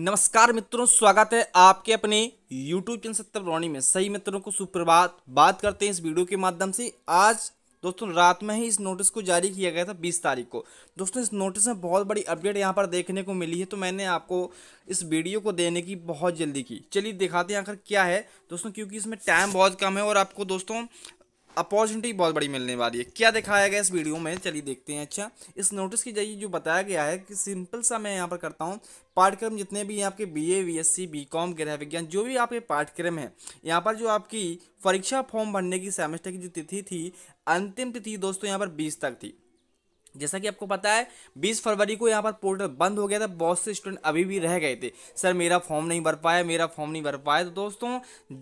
नमस्कार मित्रों स्वागत है आपके अपने YouTube चैनल सत्य रोनी में सही मित्रों को सुप्रभात बात करते हैं इस वीडियो के माध्यम से आज दोस्तों रात में ही इस नोटिस को जारी किया गया था 20 तारीख को दोस्तों इस नोटिस में बहुत बड़ी अपडेट यहाँ पर देखने को मिली है तो मैंने आपको इस वीडियो को देने की बहुत जल्दी की चलिए दिखाते हैं आखिर क्या है दोस्तों क्योंकि इसमें टाइम बहुत कम है और आपको दोस्तों अपॉर्चुनिटी बहुत बड़ी मिलने वाली है क्या दिखाया गया इस वीडियो में चलिए देखते हैं अच्छा इस नोटिस के जरिए जो बताया गया है कि सिंपल सा मैं यहाँ पर करता हूँ पाठ्यक्रम जितने भी हैं आपके सी बी कॉम गृह विज्ञान जो भी आपके पाठ्यक्रम है यहाँ पर जो आपकी परीक्षा फॉर्म भरने की सेमेस्टर की जो तिथि थी अंतिम तिथि दोस्तों यहाँ पर बीस तक थी जैसा कि आपको पता है 20 फरवरी को यहाँ पर पोर्टल बंद हो गया था बहुत से स्टूडेंट अभी भी रह गए थे सर मेरा फॉर्म नहीं भर पाया मेरा फॉर्म नहीं भर पाया तो दोस्तों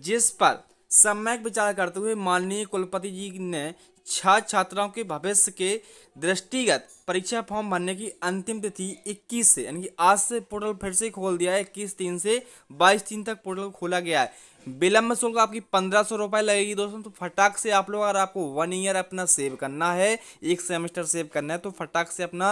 जिस पर सम्यक विचार करते हुए माननीय कुलपति जी ने छात्र छात्राओं के भविष्य के दृष्टिगत परीक्षा फॉर्म भरने की अंतिम तिथि 21 से यानी कि आज से पोर्टल फिर से खोल दिया है इक्कीस तीन से 22 तीन तक पोर्टल खोला गया है विलंब शुल्क आपकी पंद्रह सौ रुपये लगेगी दोस्तों तो फटाक से आप लोग अगर आपको वन ईयर अपना सेव करना है एक सेमेस्टर सेव करना है तो फटाक से अपना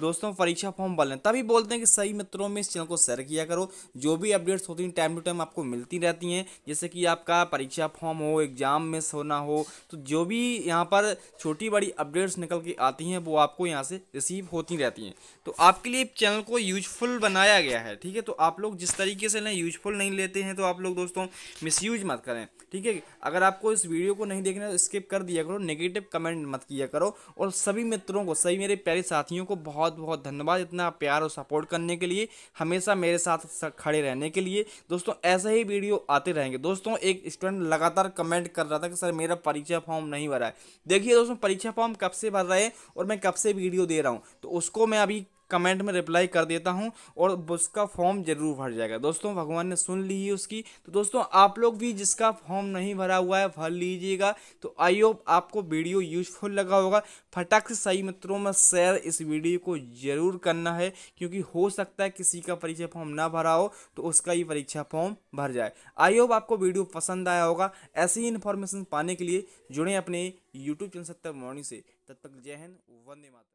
दोस्तों परीक्षा फॉर्म भर लें तभी बोलते हैं कि सही मित्रों में इस चैनल को शेयर किया करो जो भी अपडेट्स होती हैं टाइम टू टाइम आपको मिलती रहती हैं जैसे कि आपका परीक्षा फॉर्म हो एग्जाम मिस होना हो तो जो भी यहाँ जहाँ पर छोटी बड़ी अपडेट्स निकल के आती हैं वो आपको यहाँ से रिसीव होती रहती हैं तो आपके लिए चैनल को यूजफुल बनाया गया है ठीक है तो आप लोग जिस तरीके से ना यूजफुल नहीं लेते हैं तो आप लोग दोस्तों मिस मत करें ठीक है अगर आपको इस वीडियो को नहीं देखना तो स्किप कर दिया करो नेगेटिव कमेंट मत किया करो और सभी मित्रों को सभी मेरे प्यारे साथियों को बहुत बहुत धन्यवाद इतना प्यार और सपोर्ट करने के लिए हमेशा मेरे साथ खड़े रहने के लिए दोस्तों ऐसे ही वीडियो आते रहेंगे दोस्तों एक स्टूडेंट लगातार कमेंट कर रहा था कि सर मेरा परीक्षा फॉर्म नहीं भरा है देखिए दोस्तों परीक्षा फॉर्म कब से भर रहे हैं और मैं कब से वीडियो दे रहा हूँ तो उसको मैं अभी कमेंट में रिप्लाई कर देता हूँ और उसका फॉर्म ज़रूर भर जाएगा दोस्तों भगवान ने सुन ली है उसकी तो दोस्तों आप लोग भी जिसका फॉर्म नहीं भरा हुआ है भर लीजिएगा तो आई होप आपको वीडियो यूजफुल लगा होगा फटाक से सही मित्रों में शेयर इस वीडियो को ज़रूर करना है क्योंकि हो सकता है किसी का परीक्षा फॉर्म ना भरा हो तो उसका ही परीक्षा फॉर्म भर जाए आई होप आपको वीडियो पसंद आया होगा ऐसी ही इन्फॉर्मेशन पाने के लिए जुड़े अपने यूट्यूब चैनल सत्तर मॉर्निंग से तब तक जय हिंद वंदे माता